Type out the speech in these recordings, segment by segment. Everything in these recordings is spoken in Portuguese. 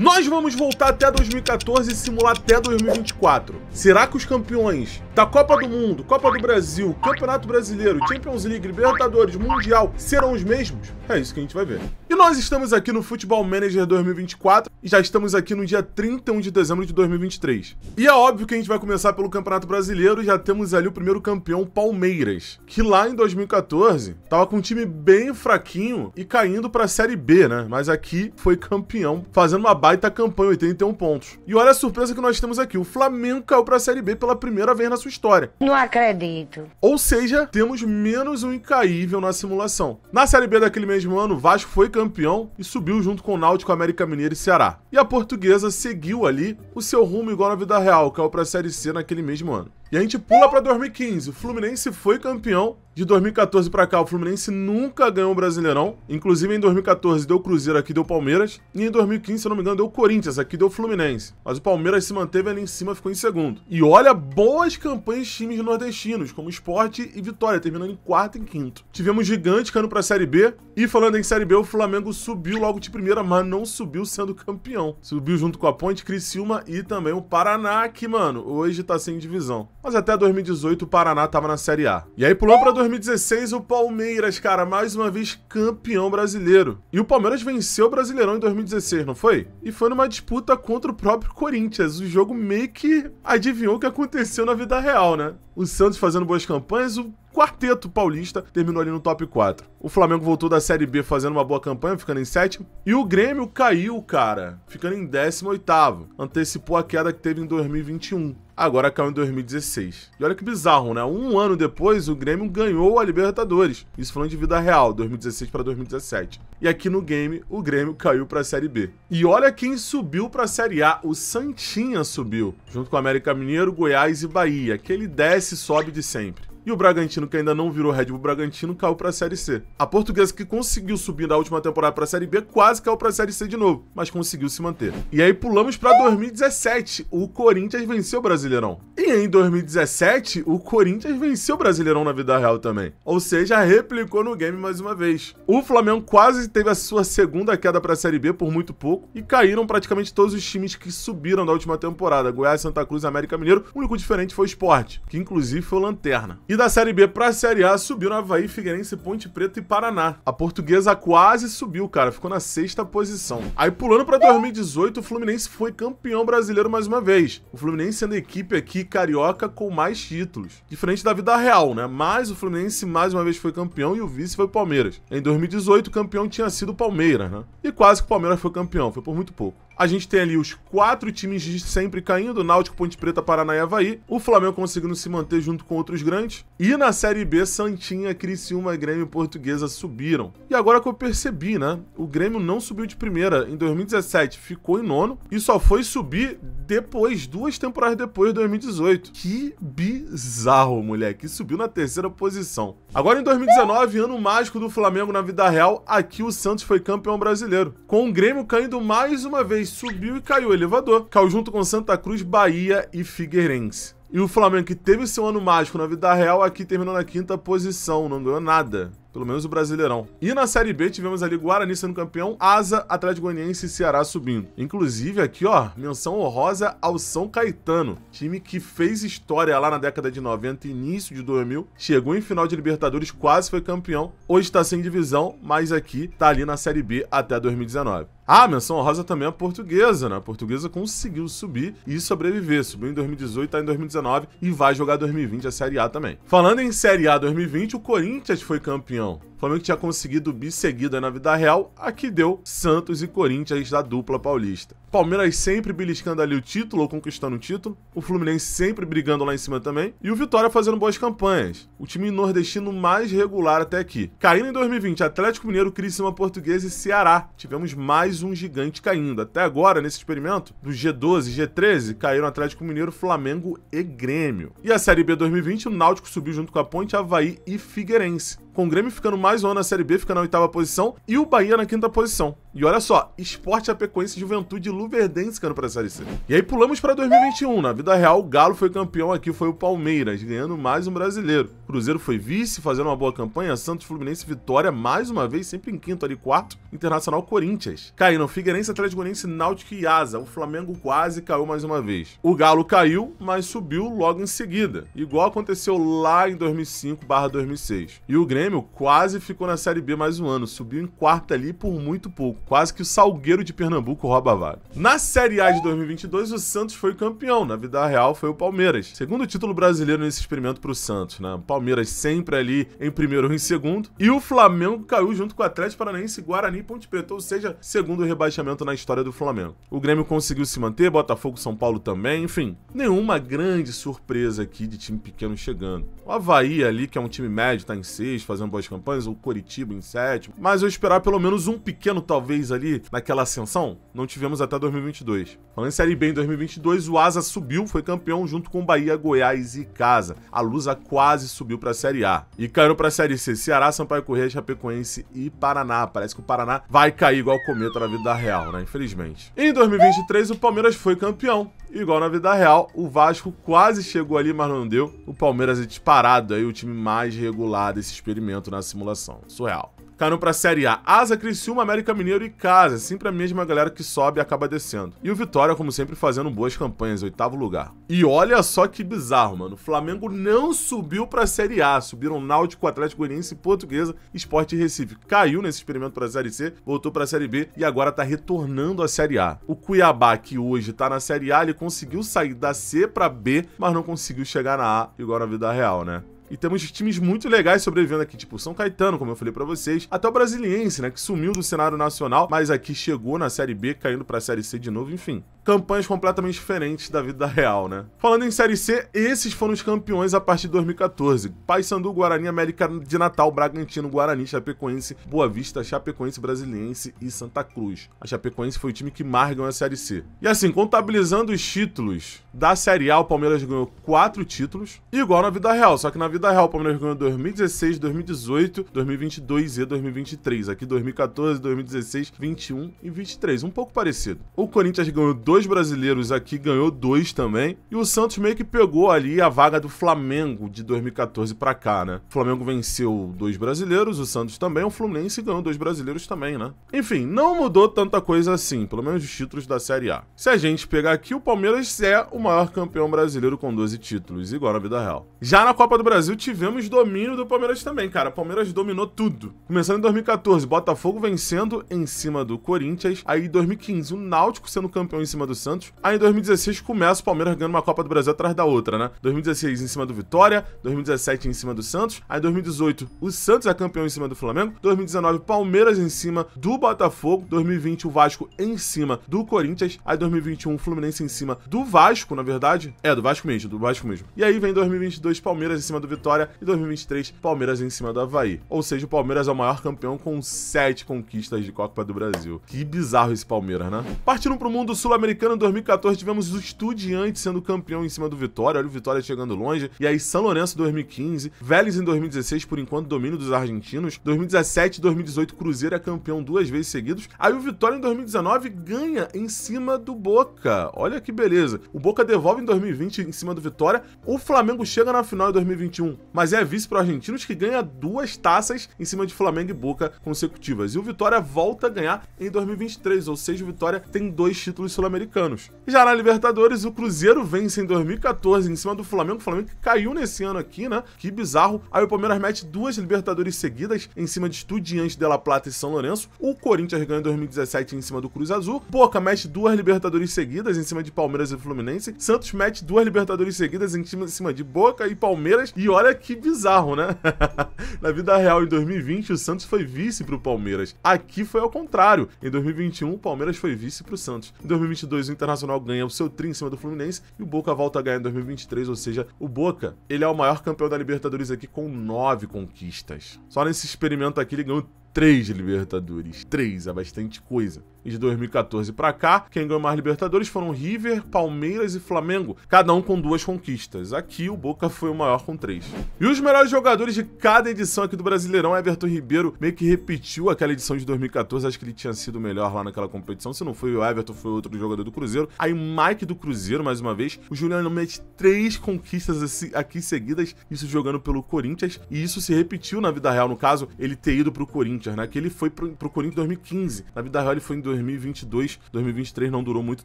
Nós vamos voltar até 2014 e simular até 2024. Será que os campeões da Copa do Mundo, Copa do Brasil, Campeonato Brasileiro, Champions League, Libertadores, Mundial serão os mesmos? É isso que a gente vai ver nós estamos aqui no Futebol Manager 2024 e já estamos aqui no dia 31 de dezembro de 2023. E é óbvio que a gente vai começar pelo Campeonato Brasileiro e já temos ali o primeiro campeão, Palmeiras, que lá em 2014 tava com um time bem fraquinho e caindo para a Série B, né? Mas aqui foi campeão, fazendo uma baita campanha, 81 pontos. E olha a surpresa que nós temos aqui, o Flamengo caiu para a Série B pela primeira vez na sua história. Não acredito. Ou seja, temos menos um incaível na simulação. Na Série B daquele mesmo ano, o Vasco foi campeão campeão e subiu junto com o Náutico, América Mineiro e Ceará. E a portuguesa seguiu ali o seu rumo igual na vida real, caiu é para a Série C naquele mesmo ano. E a gente pula para 2015. O Fluminense foi campeão de 2014 para cá, o Fluminense nunca ganhou o Brasileirão. Inclusive, em 2014 deu Cruzeiro, aqui deu Palmeiras. E em 2015, se não me engano, deu Corinthians, aqui deu Fluminense. Mas o Palmeiras se manteve ali em cima, ficou em segundo. E olha, boas campanhas de times nordestinos, como Esporte e Vitória, terminando em quarto e quinto. Tivemos Gigante caindo pra Série B. E falando em Série B, o Flamengo subiu logo de primeira, mas não subiu sendo campeão. Subiu junto com a Ponte, Criciúma e também o Paraná, que, mano, hoje tá sem divisão. Mas até 2018 o Paraná tava na Série A. E aí pulou pra 2018. 2016, o Palmeiras, cara, mais uma vez campeão brasileiro. E o Palmeiras venceu o Brasileirão em 2016, não foi? E foi numa disputa contra o próprio Corinthians. O jogo meio que adivinhou o que aconteceu na vida real, né? O Santos fazendo boas campanhas, o quarteto paulista terminou ali no top 4. O Flamengo voltou da Série B fazendo uma boa campanha, ficando em sétimo. E o Grêmio caiu, cara, ficando em 18º. Antecipou a queda que teve em 2021 agora caiu em 2016. E olha que bizarro, né? Um ano depois, o Grêmio ganhou a Libertadores. Isso falando de vida real, 2016 para 2017. E aqui no game, o Grêmio caiu para a Série B. E olha quem subiu para a Série A, o Santinha subiu, junto com América Mineiro, Goiás e Bahia, que ele desce e sobe de sempre. E o Bragantino, que ainda não virou Red Bull Bragantino, caiu para a Série C. A portuguesa que conseguiu subir da última temporada para a Série B quase caiu para a Série C de novo, mas conseguiu se manter. E aí pulamos para 2017. O Corinthians venceu o Brasileirão. E em 2017, o Corinthians venceu o Brasileirão na vida real também. Ou seja, replicou no game mais uma vez. O Flamengo quase teve a sua segunda queda para a Série B por muito pouco e caíram praticamente todos os times que subiram da última temporada. Goiás, Santa Cruz, América Mineiro. O único diferente foi o Sport, que inclusive foi lanterna. E da Série B pra Série A, subiu no Havaí, Figueirense, Ponte Preta e Paraná. A portuguesa quase subiu, cara. Ficou na sexta posição. Aí, pulando pra 2018, o Fluminense foi campeão brasileiro mais uma vez. O Fluminense sendo a equipe aqui carioca com mais títulos. Diferente da vida real, né? Mas o Fluminense mais uma vez foi campeão e o vice foi o Palmeiras. Em 2018, o campeão tinha sido o Palmeiras, né? e quase que o Palmeiras foi campeão, foi por muito pouco. A gente tem ali os quatro times de sempre caindo: Náutico, Ponte Preta, Paraná e Havaí. O Flamengo conseguindo se manter junto com outros grandes. E na Série B, Santinha, Criciúma, Grêmio Portuguesa subiram. E agora que eu percebi, né? O Grêmio não subiu de primeira. Em 2017 ficou em nono e só foi subir depois, duas temporadas depois, de 2018. Que bizarro, moleque. Subiu na terceira posição. Agora em 2019, ano mágico do Flamengo na vida real, aqui o Santos foi campeão brasileiro brasileiro. Com o Grêmio caindo mais uma vez, subiu e caiu o elevador. Caiu junto com Santa Cruz, Bahia e Figueirense. E o Flamengo, que teve seu ano mágico na vida real, aqui terminou na quinta posição, não ganhou nada. Pelo menos o Brasileirão. E na Série B tivemos ali Guarani sendo campeão, Asa, Atlético Goianiense e Ceará subindo. Inclusive aqui, ó, menção honrosa ao São Caetano, time que fez história lá na década de 90 início de 2000, chegou em final de Libertadores, quase foi campeão. Hoje está sem divisão, mas aqui tá ali na Série B até 2019. Ah, a menção rosa também é a portuguesa, né? A portuguesa conseguiu subir e sobreviver. Subiu em 2018, tá em 2019 e vai jogar 2020 a Série A também. Falando em Série A 2020, o Corinthians foi campeão. Flamengo tinha conseguido bi seguida na vida real, aqui deu Santos e Corinthians da dupla paulista. Palmeiras sempre beliscando ali o título ou conquistando o título, o Fluminense sempre brigando lá em cima também, e o Vitória fazendo boas campanhas. O time nordestino mais regular até aqui. Caindo em 2020, Atlético Mineiro, Criciúma Portuguesa e Ceará. Tivemos mais um gigante caindo. Até agora, nesse experimento, do G12 G13, caíram Atlético Mineiro, Flamengo e Grêmio. E a Série B 2020, o Náutico subiu junto com a Ponte, Havaí e Figueirense com o Grêmio ficando mais um ano na Série B, ficando na oitava posição, e o Bahia na quinta posição. E olha só, Esporte Apecoense, Juventude e Luverdense ficando pra Série C. E aí pulamos pra 2021. Na vida real, o Galo foi campeão aqui, foi o Palmeiras, ganhando mais um brasileiro. Cruzeiro foi vice, fazendo uma boa campanha. Santos, Fluminense, Vitória, mais uma vez, sempre em quinto ali, quarto. Internacional, Corinthians. Caíram Figueirense, Atlético Goianiense, Náutico e Asa. O Flamengo quase caiu mais uma vez. O Galo caiu, mas subiu logo em seguida. Igual aconteceu lá em 2005 2006. E o Grêmio Grêmio quase ficou na Série B mais um ano, subiu em quarto ali por muito pouco, quase que o Salgueiro de Pernambuco rouba a vaga. Na Série A de 2022, o Santos foi campeão, na vida real foi o Palmeiras. Segundo título brasileiro nesse experimento pro Santos, né? Palmeiras sempre ali em primeiro ou em segundo, e o Flamengo caiu junto com o Atlético Paranaense, Guarani e Ponte Preta, ou seja, segundo rebaixamento na história do Flamengo. O Grêmio conseguiu se manter, Botafogo, São Paulo também, enfim, nenhuma grande surpresa aqui de time pequeno chegando. O Havaí ali, que é um time médio, tá em sexto, fazendo boas campanhas, o Coritiba em sétimo. Mas eu esperava pelo menos um pequeno, talvez, ali naquela ascensão. Não tivemos até 2022. Falando em Série B em 2022, o Asa subiu, foi campeão junto com Bahia, Goiás e Casa. A Lusa quase subiu para a Série A. E caiu para a Série C, Ceará, Sampaio Correia, Chapecoense e Paraná. Parece que o Paraná vai cair igual o cometa na vida real, né? Infelizmente. Em 2023, o Palmeiras foi campeão. Igual na vida real, o Vasco quase chegou ali, mas não deu. O Palmeiras é disparado aí, o time mais regular desse experimento na simulação. Surreal caíram pra Série A. Asa, Criciúma, América Mineiro e Casa. Sempre a mesma galera que sobe e acaba descendo. E o Vitória, como sempre, fazendo boas campanhas, oitavo lugar. E olha só que bizarro, mano. O Flamengo não subiu pra Série A. Subiram Náutico, Atlético Goianiense, Portuguesa, Esporte Recife. Caiu nesse experimento pra Série C, voltou pra Série B e agora tá retornando à Série A. O Cuiabá, que hoje tá na Série A, ele conseguiu sair da C pra B, mas não conseguiu chegar na A, igual na vida real, né? E temos times muito legais sobrevivendo aqui, tipo São Caetano, como eu falei para vocês, até o Brasiliense, né, que sumiu do cenário nacional, mas aqui chegou na Série B, caindo para a Série C de novo, enfim campanhas completamente diferentes da vida real, né? Falando em Série C, esses foram os campeões a partir de 2014. Paysandu, Guarani, América de Natal, Bragantino, Guarani, Chapecoense, Boa Vista, Chapecoense, Brasiliense e Santa Cruz. A Chapecoense foi o time que mais ganhou a Série C. E assim, contabilizando os títulos da Série A, o Palmeiras ganhou quatro títulos, igual na vida real. Só que na vida real, o Palmeiras ganhou 2016, 2018, 2022 e 2023. Aqui 2014, 2016, 21 e 23. Um pouco parecido. O Corinthians ganhou dois dois brasileiros aqui, ganhou dois também. E o Santos meio que pegou ali a vaga do Flamengo de 2014 para cá, né? O Flamengo venceu dois brasileiros, o Santos também, o Fluminense ganhou dois brasileiros também, né? Enfim, não mudou tanta coisa assim, pelo menos os títulos da Série A. Se a gente pegar aqui, o Palmeiras é o maior campeão brasileiro com 12 títulos, igual na vida real. Já na Copa do Brasil tivemos domínio do Palmeiras também, cara. O Palmeiras dominou tudo. Começando em 2014, Botafogo vencendo em cima do Corinthians. Aí 2015, o Náutico sendo campeão em cima cima do Santos. Aí em 2016 começa o Palmeiras ganhando uma Copa do Brasil atrás da outra, né? 2016 em cima do Vitória, 2017 em cima do Santos. Aí em 2018 o Santos é campeão em cima do Flamengo, 2019 Palmeiras em cima do Botafogo, 2020 o Vasco em cima do Corinthians, aí 2021 o Fluminense em cima do Vasco, na verdade. É, do Vasco mesmo, do Vasco mesmo. E aí vem 2022 Palmeiras em cima do Vitória e 2023 Palmeiras em cima do Havaí. Ou seja, o Palmeiras é o maior campeão com sete conquistas de Copa do Brasil. Que bizarro esse Palmeiras, né? Partindo pro mundo sul-americano Sul-Americano 2014 tivemos o Estudiante sendo campeão em cima do Vitória, olha o Vitória chegando longe, e aí São Lourenço 2015, Vélez em 2016, por enquanto domínio dos argentinos, 2017 e 2018 Cruzeiro é campeão duas vezes seguidos, aí o Vitória em 2019 ganha em cima do Boca, olha que beleza, o Boca devolve em 2020 em cima do Vitória, o Flamengo chega na final em 2021, mas é vice para argentinos que ganha duas taças em cima de Flamengo e Boca consecutivas, e o Vitória volta a ganhar em 2023, ou seja, o Vitória tem dois títulos sul-americanos sul-americanos. Já na Libertadores, o Cruzeiro vence em 2014 em cima do Flamengo. O Flamengo que caiu nesse ano aqui, né? Que bizarro. Aí o Palmeiras mete duas Libertadores seguidas em cima de Estudiantes de La Plata e São Lourenço. O Corinthians ganha em 2017 em cima do Cruz Azul. Boca mete duas Libertadores seguidas em cima de Palmeiras e Fluminense. Santos mete duas Libertadores seguidas em cima de Boca e Palmeiras. E olha que bizarro, né? na vida real, em 2020, o Santos foi vice pro Palmeiras. Aqui foi ao contrário. Em 2021, o Palmeiras foi vice pro Santos. Em 2022, 2022 o Internacional ganha o seu tri em cima do Fluminense e o Boca volta a ganhar em 2023, ou seja, o Boca, ele é o maior campeão da Libertadores aqui com nove conquistas. Só nesse experimento aqui ele ganhou três Libertadores. Três, é bastante coisa e de 2014 para cá, quem ganhou mais Libertadores foram River, Palmeiras e Flamengo, cada um com duas conquistas. Aqui o Boca foi o maior com três. E os melhores jogadores de cada edição aqui do Brasileirão, Everton Ribeiro meio que repetiu aquela edição de 2014, acho que ele tinha sido melhor lá naquela competição, se não foi o Everton, foi outro jogador do Cruzeiro. Aí Mike do Cruzeiro, mais uma vez, o Juliano mete três conquistas aqui seguidas, isso jogando pelo Corinthians, e isso se repetiu na vida real, no caso, ele ter ido pro Corinthians, né? Que ele foi pro, pro Corinthians em 2015, na vida real ele foi em 2015, 2022, 2023 não durou muito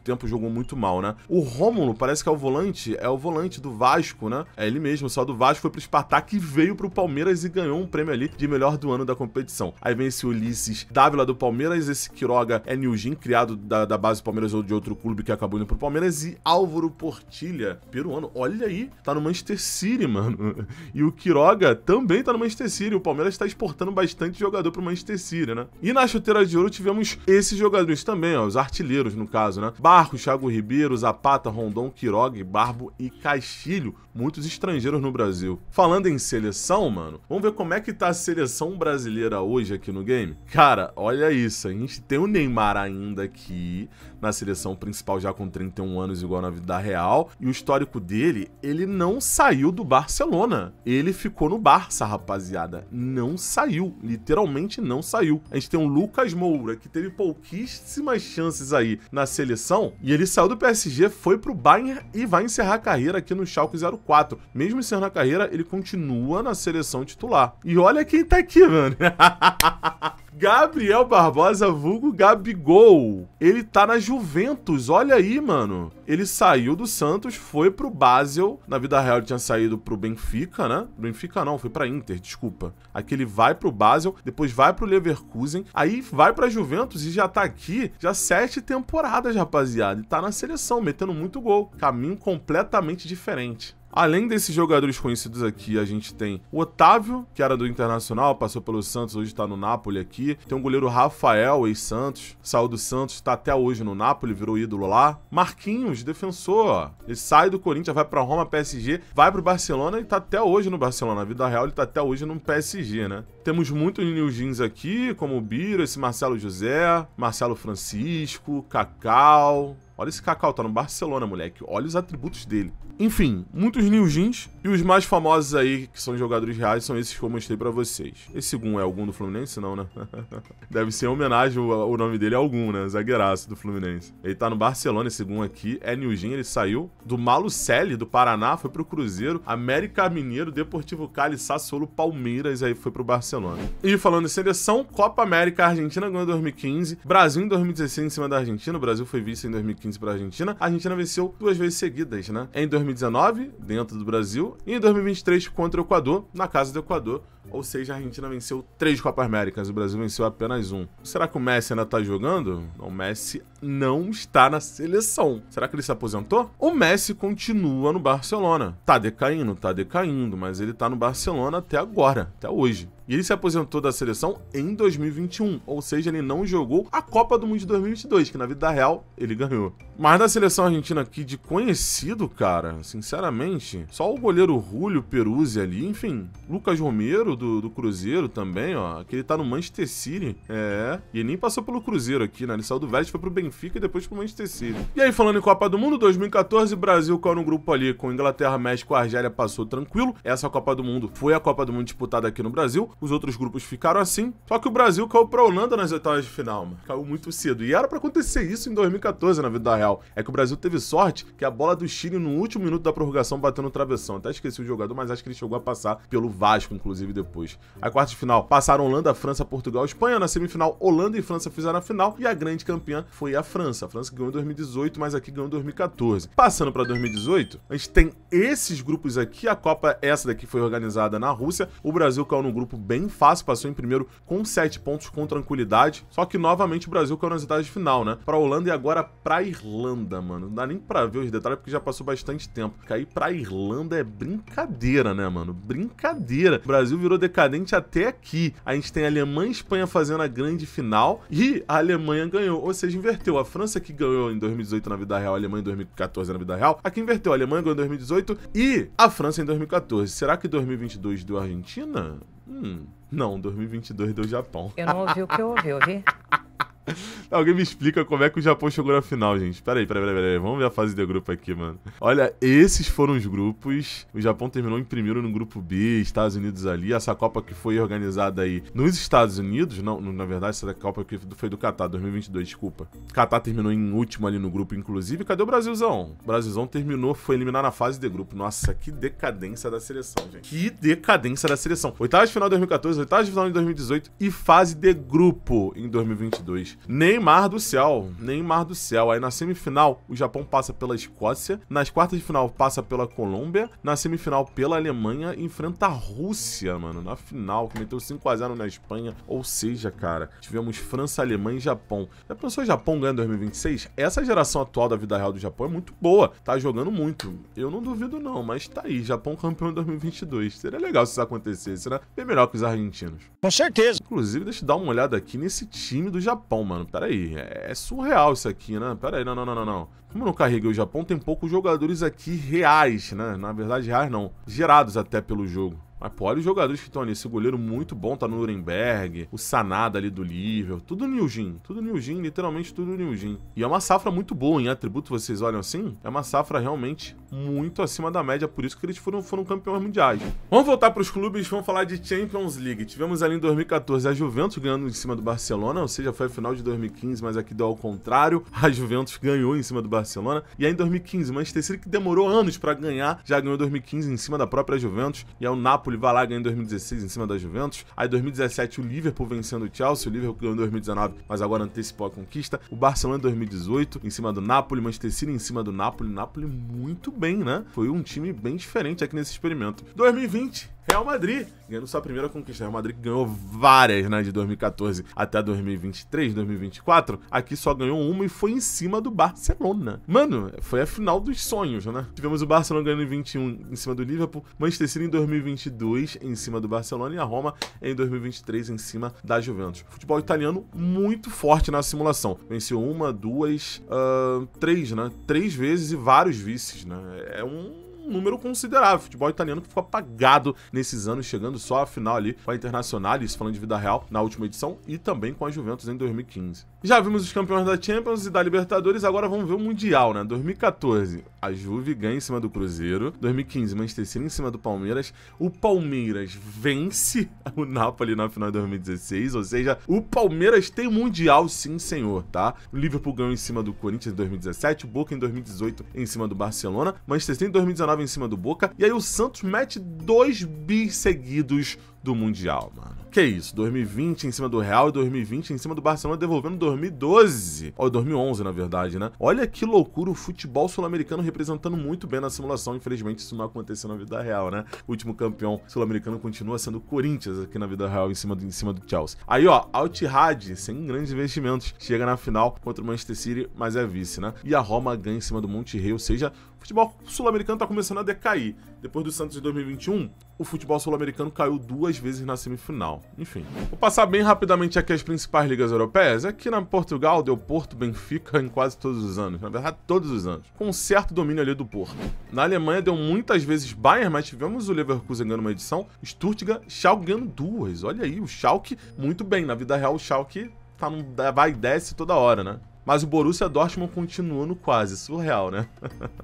tempo, jogou muito mal, né? O Rômulo parece que é o volante, é o volante do Vasco, né? É ele mesmo, só do Vasco foi pro Spartak e veio pro Palmeiras e ganhou um prêmio ali de melhor do ano da competição. Aí vem esse Ulisses Dávila do Palmeiras, esse Quiroga é Nilgin, criado da, da base do Palmeiras ou de outro clube que acabou indo pro Palmeiras, e Álvaro Portilha, peruano. Olha aí, tá no Manchester City, mano. E o Quiroga também tá no Manchester City. O Palmeiras tá exportando bastante jogador pro Manchester City, né? E na chuteira de ouro tivemos esse jogador jogadores também, ó, os artilheiros no caso, né? Barros, Thiago Ribeiro, Zapata, Rondon, Quiroga, Barbo e Caixilho muitos estrangeiros no Brasil. Falando em seleção, mano, vamos ver como é que tá a seleção brasileira hoje aqui no game? Cara, olha isso, a gente tem o Neymar ainda aqui na seleção principal já com 31 anos igual na vida real, e o histórico dele, ele não saiu do Barcelona. Ele ficou no Barça, rapaziada. Não saiu, literalmente não saiu. A gente tem o Lucas Moura, que teve pouquíssimas chances aí na seleção, e ele saiu do PSG, foi pro Bayern e vai encerrar a carreira aqui no Schalke 04. 4. Mesmo encerrando a carreira, ele continua na seleção titular. E olha quem tá aqui, mano. Gabriel Barbosa, vulgo Gabigol. Ele tá na Juventus, olha aí, mano. Ele saiu do Santos, foi pro Basel. Na vida real ele tinha saído pro Benfica, né? Benfica não, foi pra Inter, desculpa. Aqui ele vai pro Basel, depois vai pro Leverkusen, aí vai pra Juventus e já tá aqui já sete temporadas, rapaziada. E tá na seleção, metendo muito gol. Caminho completamente diferente. Além desses jogadores conhecidos aqui, a gente tem o Otávio, que era do Internacional, passou pelo Santos, hoje tá no Napoli aqui aqui. Tem um goleiro Rafael, ex-Santos, saiu do Santos, tá até hoje no Napoli, virou ídolo lá. Marquinhos, defensor, ele sai do Corinthians, vai pra Roma, PSG, vai pro Barcelona e tá até hoje no Barcelona. Na vida real, ele tá até hoje no PSG, né? Temos muitos Jeans aqui, como o Biro, esse Marcelo José, Marcelo Francisco, Cacau, Olha esse Cacau, tá no Barcelona, moleque. Olha os atributos dele. Enfim, muitos Niljins. E os mais famosos aí, que são jogadores reais, são esses que eu mostrei pra vocês. Esse Gun é algum do Fluminense? Não, né? Deve ser homenagem, o nome dele é algum, né? Zagueiraço do Fluminense. Ele tá no Barcelona, esse Gun aqui. É Niljin, ele saiu do Malucelli, do Paraná, foi pro Cruzeiro, América Mineiro, Deportivo Cali, Sassuolo, Palmeiras, aí foi pro Barcelona. E falando em seleção, Copa América, Argentina ganhou em 2015, Brasil em 2016 em cima da Argentina, o Brasil foi vice em 2015, 2015 para a Argentina, a Argentina venceu duas vezes seguidas, né? Em 2019, dentro do Brasil, e em 2023 contra o Equador, na casa do Equador. Ou seja, a Argentina venceu três Copas Américas, o Brasil venceu apenas um. Será que o Messi ainda está jogando? O Messi não está na seleção. Será que ele se aposentou? O Messi continua no Barcelona. Tá decaindo, tá decaindo, mas ele tá no Barcelona até agora, até hoje. E ele se aposentou da seleção em 2021, ou seja, ele não jogou a Copa do Mundo de 2022, que na vida real ele ganhou. Mas da seleção argentina aqui de conhecido, cara, sinceramente, só o goleiro Julio Peruzzi ali, enfim, Lucas Romero do, do Cruzeiro também, ó, que ele tá no Manchester City, é, e nem passou pelo Cruzeiro aqui, né, ele saiu do Vélez, foi pro Benfica e depois pro Manchester City. E aí, falando em Copa do Mundo, 2014, Brasil caiu no grupo ali com Inglaterra, México, Argélia, passou tranquilo, essa Copa do Mundo foi a Copa do Mundo disputada aqui no Brasil, os outros grupos ficaram assim, só que o Brasil caiu pra Holanda nas oitavas de final, mano, caiu muito cedo, e era para acontecer isso em 2014, na vida real. É que o Brasil teve sorte que a bola do Chile no último minuto da prorrogação bateu no travessão. Até esqueci o jogador, mas acho que ele chegou a passar pelo Vasco, inclusive, depois. A quarta de final passaram Holanda, França, Portugal, Espanha. Na semifinal, Holanda e França fizeram a final. E a grande campeã foi a França. A França ganhou em 2018, mas aqui ganhou em 2014. Passando para 2018, a gente tem esses grupos aqui. A Copa, essa daqui, foi organizada na Rússia. O Brasil caiu num grupo bem fácil, passou em primeiro com 7 pontos com tranquilidade. Só que novamente o Brasil caiu nas etapas de final, né? Para Holanda e agora para Irlanda. Irlanda, mano. Não dá nem pra ver os detalhes porque já passou bastante tempo. Cair pra Irlanda é brincadeira, né, mano? Brincadeira. O Brasil virou decadente até aqui. A gente tem a Alemanha e a Espanha fazendo a grande final e a Alemanha ganhou. Ou seja, inverteu. A França que ganhou em 2018 na vida real, a Alemanha em 2014 na vida real. Aqui inverteu. A Alemanha ganhou em 2018 e a França em 2014. Será que 2022 deu a Argentina? Hum, não, 2022 deu Japão. Eu não ouvi o que eu ouvi, ouvi? Alguém me explica como é que o Japão chegou na final, gente. Peraí, peraí, peraí, peraí. Vamos ver a fase de grupo aqui, mano. Olha, esses foram os grupos. O Japão terminou em primeiro no grupo B, Estados Unidos ali. Essa Copa que foi organizada aí nos Estados Unidos. Não, na verdade, essa Copa que foi do Catar, 2022, desculpa. Catar terminou em último ali no grupo, inclusive. Cadê o Brasilzão? O Brasilzão terminou, foi eliminado na fase de grupo. Nossa, que decadência da seleção, gente. Que decadência da seleção. Oitavas de final de 2014, oitavas de final de 2018 e fase de grupo em 2022. Neymar do céu. Neymar do céu. Aí na semifinal, o Japão passa pela Escócia. Nas quartas de final, passa pela Colômbia. Na semifinal, pela Alemanha. Enfrenta a Rússia, mano. Na final, que meteu 5x0 na Espanha. Ou seja, cara, tivemos França, Alemanha e Japão. Já pensou Japão ganha 2026? Essa geração atual da vida real do Japão é muito boa. Tá jogando muito. Eu não duvido, não, mas tá aí. Japão campeão em 2022. Seria legal se isso acontecesse, né? Bem melhor que os argentinos. Com certeza. Inclusive, deixa eu dar uma olhada aqui nesse time do Japão mano, peraí, é, é surreal isso aqui, né? Peraí, não, não, não, não, não. Como eu não carreguei o Japão, tem poucos jogadores aqui reais, né? Na verdade, reais não, gerados até pelo jogo. Mas, pô, olha os jogadores que estão ali. Esse goleiro muito bom tá no Nuremberg, o Sanada ali do Liverpool, tudo Nilgin, tudo Nilgin, literalmente tudo Nilgin. E é uma safra muito boa em atributo, vocês olham assim, é uma safra realmente muito acima da média, por isso que eles foram, foram campeões mundiais. Vamos voltar para os clubes, vamos falar de Champions League. Tivemos ali em 2014 a Juventus ganhando em cima do Barcelona, ou seja, foi a final de 2015, mas aqui deu ao contrário, a Juventus ganhou em cima do Barcelona. E aí em 2015, Manchester City que demorou anos para ganhar, já ganhou em 2015 em cima da própria Juventus, e é o Napoli Bolivar lá ganhou em 2016 em cima da Juventus. Aí 2017 o Liverpool vencendo o Chelsea, o Liverpool ganhou em 2019, mas agora antecipou a conquista. O Barcelona em 2018 em cima do Napoli, Manchester City em cima do Napoli. Napoli muito bem, né? Foi um time bem diferente aqui nesse experimento. 2020 Real Madrid, ganhando sua primeira conquista. Real Madrid ganhou várias, né, de 2014 até 2023, 2024. Aqui só ganhou uma e foi em cima do Barcelona. Mano, foi a final dos sonhos, né? Tivemos o Barcelona ganhando em 21 em cima do Liverpool, Manchester City em 2022 em cima do Barcelona e a Roma em 2023 em cima da Juventus. Futebol italiano muito forte na simulação. Venceu uma, duas, uh, três, né? Três vezes e vários vices, né? É um um número considerável. futebol italiano que ficou apagado nesses anos, chegando só à final ali com a Internacional, isso falando de vida real, na última edição, e também com a Juventus em 2015. Já vimos os campeões da Champions e da Libertadores, agora vamos ver o Mundial, né? 2014, a Juve ganha em cima do Cruzeiro. 2015, Manchester City em cima do Palmeiras. O Palmeiras vence o Napoli na final de 2016, ou seja, o Palmeiras tem Mundial sim, senhor, tá? O Liverpool ganhou em cima do Corinthians em 2017, o Boca em 2018 em cima do Barcelona, Manchester City em 2019 19 em cima do Boca. E aí o Santos mete dois bis seguidos do Mundial, mano. Que isso, 2020 em cima do Real e 2020 em cima do Barcelona, devolvendo 2012. Ou 2011, na verdade, né? Olha que loucura o futebol sul-americano representando muito bem na simulação. Infelizmente, isso não aconteceu na vida real, né? O último campeão sul-americano continua sendo o Corinthians aqui na vida real, em cima do, em cima do Chelsea. Aí, ó, Altihad, sem grandes investimentos, chega na final contra o Manchester City, mas é vice, né? E a Roma ganha em cima do Monterrey, ou seja, futebol sul-americano está começando a decair. Depois do Santos de 2021, o futebol sul-americano caiu duas vezes na semifinal. Enfim. Vou passar bem rapidamente aqui as principais ligas europeias. Aqui é na Portugal deu Porto Benfica em quase todos os anos. Na verdade, todos os anos. Com um certo domínio ali do Porto. Na Alemanha deu muitas vezes Bayern, mas tivemos o Leverkusen ganhando uma edição, Stuttgart, Schalke ganhando duas. Olha aí, o Schalke muito bem. Na vida real, o Schalke tá num, vai e desce toda hora, né? mas o Borussia Dortmund continuou no quase, surreal, né?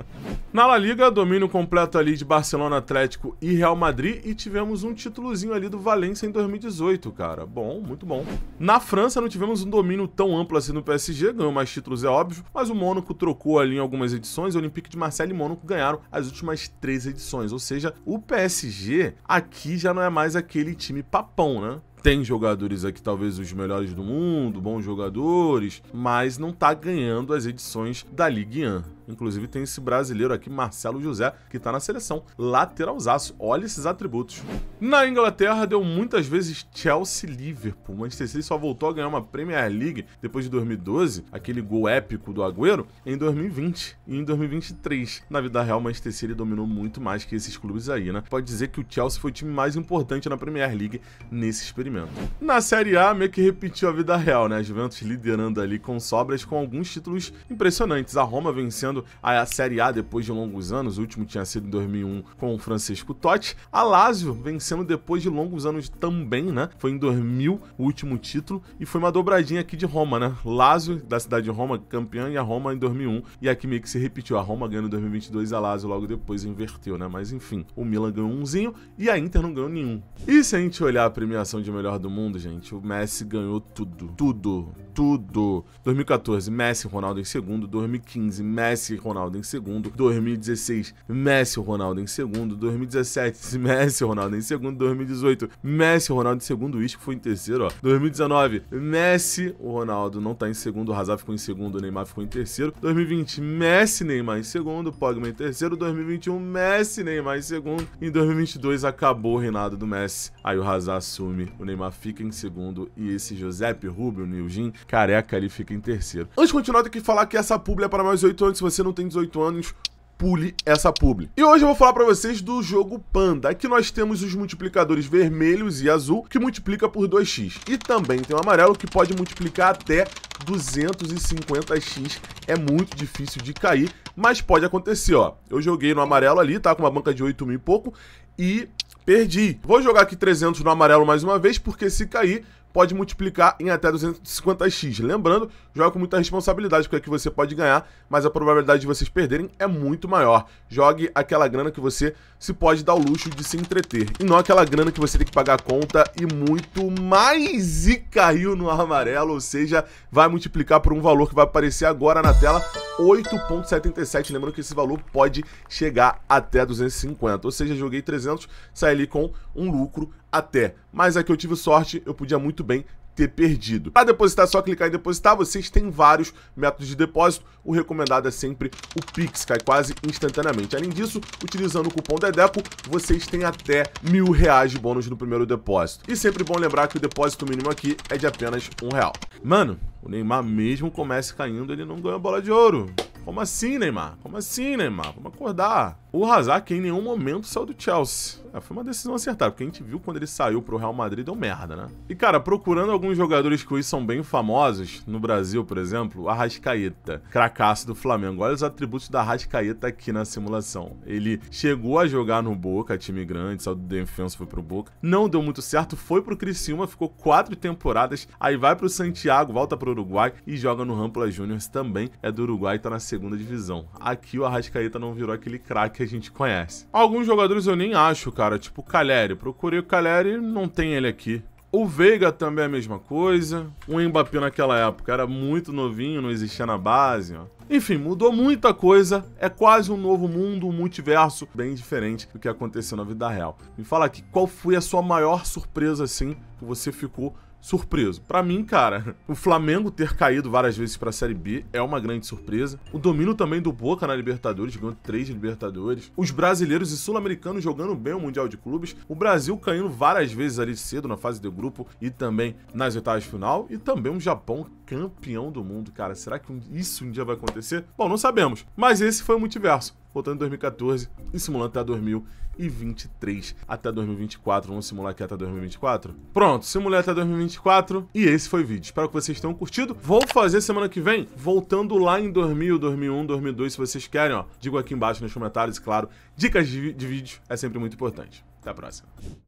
Na La Liga, domínio completo ali de Barcelona, Atlético e Real Madrid e tivemos um títulozinho ali do Valencia em 2018, cara. Bom, muito bom. Na França não tivemos um domínio tão amplo assim no PSG, ganhou mais títulos, é óbvio, mas o Mônaco trocou ali em algumas edições, o Olympique de Marseille e Mônaco ganharam as últimas três edições, ou seja, o PSG aqui já não é mais aquele time papão, né? tem jogadores aqui, talvez os melhores do mundo, bons jogadores, mas não tá ganhando as edições da Ligue 1. Inclusive tem esse brasileiro aqui, Marcelo José, que está na seleção. Lateralzaço. Olha esses atributos. Na Inglaterra deu muitas vezes Chelsea Liverpool. Manchester City só voltou a ganhar uma Premier League depois de 2012, aquele gol épico do Agüero, em 2020 e em 2023. Na vida real, Manchester City dominou muito mais que esses clubes aí, né? Pode dizer que o Chelsea foi o time mais importante na Premier League nesse experimento. Na Série A, meio que repetiu a vida real, né? A Juventus liderando ali com sobras com alguns títulos impressionantes. A Roma vencendo voltando à Série A depois de longos anos, o último tinha sido em 2001 com o Francisco Totti. A Lazio vencendo depois de longos anos também, né? Foi em 2000 o último título e foi uma dobradinha aqui de Roma, né? Lazio, da cidade de Roma, campeã, e a Roma em 2001. E aqui meio que se repetiu, a Roma ganhando em 2022 e a Lazio logo depois inverteu, né? Mas enfim, o Milan ganhou umzinho e a Inter não ganhou nenhum. E se a gente olhar a premiação de melhor do mundo, gente, o Messi ganhou tudo. Tudo. Tudo. 2014, Messi, Ronaldo em segundo. 2015, Messi, Messi e Ronaldo em segundo, 2016 Messi e Ronaldo em segundo, 2017 Messi e Ronaldo em segundo, 2018 Messi e Ronaldo em segundo, o Isco foi em terceiro, ó. 2019 Messi, o Ronaldo não tá em segundo, o Hazard ficou em segundo, o Neymar ficou em terceiro, 2020 Messi, Neymar em segundo, Pogba em terceiro, 2021 Messi, Neymar em segundo, em 2022 acabou o reinado do Messi, aí o Hazard assume, o Neymar fica em segundo e esse Giuseppe Rubio, Nilgin, careca, ele fica em terceiro. Antes de continuar, tenho que falar que essa publi é para mais oito anos, se você você não tem 18 anos, pule essa publi. E hoje eu vou falar para vocês do jogo Panda. Aqui nós temos os multiplicadores vermelhos e azul, que multiplica por 2x. E também tem o amarelo, que pode multiplicar até 250x. É muito difícil de cair, mas pode acontecer, ó. Eu joguei no amarelo ali, tá? Com uma banca de 8 mil e pouco, e perdi. Vou jogar aqui 300 no amarelo mais uma vez, porque se cair, pode multiplicar em até 250x. Lembrando, joga com muita responsabilidade, porque aqui é você pode ganhar, mas a probabilidade de vocês perderem é muito maior. Jogue aquela grana que você se pode dar o luxo de se entreter. E não aquela grana que você tem que pagar a conta e muito mais. E caiu no amarelo, ou seja, vai multiplicar por um valor que vai aparecer agora na tela, 8.77. Lembrando que esse valor pode chegar até 250. Ou seja, joguei 300, saí ali com um lucro até. Mas aqui eu tive sorte, eu podia muito bem ter perdido. Para depositar, é só clicar em depositar. Vocês têm vários métodos de depósito. O recomendado é sempre o Pix, cai quase instantaneamente. Além disso, utilizando o cupom DEDEPO, vocês têm até mil reais de bônus no primeiro depósito. E sempre bom lembrar que o depósito mínimo aqui é de apenas um real. Mano, o Neymar mesmo começa caindo, ele não ganha bola de ouro. Como assim, Neymar? Como assim, Neymar? Vamos acordar. O Hazard em nenhum momento saiu do Chelsea. É, foi uma decisão acertada, porque a gente viu quando ele saiu pro Real Madrid deu merda, né? E cara, procurando alguns jogadores que hoje são bem famosos, no Brasil, por exemplo, a Arrascaeta, cracaço do Flamengo. Olha os atributos da Arrascaeta aqui na simulação. Ele chegou a jogar no Boca, time grande, saiu do Defensa foi pro Boca. Não deu muito certo, foi pro Criciúma, ficou quatro temporadas, aí vai pro Santiago, volta pro Uruguai e joga no Rampla Juniors também. É do Uruguai, tá na segunda divisão. Aqui o Arrascaeta não virou aquele craque que a gente conhece. Alguns jogadores eu nem acho, cara, tipo Caleri. Procurei o Caleri, não tem ele aqui. O Veiga também é a mesma coisa. O Mbappé naquela época era muito novinho, não existia na base, ó. Enfim, mudou muita coisa, é quase um novo mundo, um multiverso bem diferente do que aconteceu na vida real. Me fala aqui, qual foi a sua maior surpresa assim que você ficou surpreso. Para mim, cara, o Flamengo ter caído várias vezes para a Série B é uma grande surpresa. O domínio também do Boca na Libertadores, ganhando três Libertadores. Os brasileiros e sul-americanos jogando bem o Mundial de Clubes. O Brasil caindo várias vezes ali cedo na fase de grupo e também nas etapas de final. E também um Japão campeão do mundo, cara. Será que isso um dia vai acontecer? acontecer? Bom, não sabemos. Mas esse foi o multiverso. Voltando em 2014 e simulando até 2023. Até 2024. Vamos simular aqui até 2024? Pronto, simulei até 2024. E esse foi o vídeo. Espero que vocês tenham curtido. Vou fazer semana que vem, voltando lá em 2000, 2001, 2002, se vocês querem. Ó. Digo aqui embaixo nos comentários, claro. Dicas de, de vídeo é sempre muito importante. Até a próxima.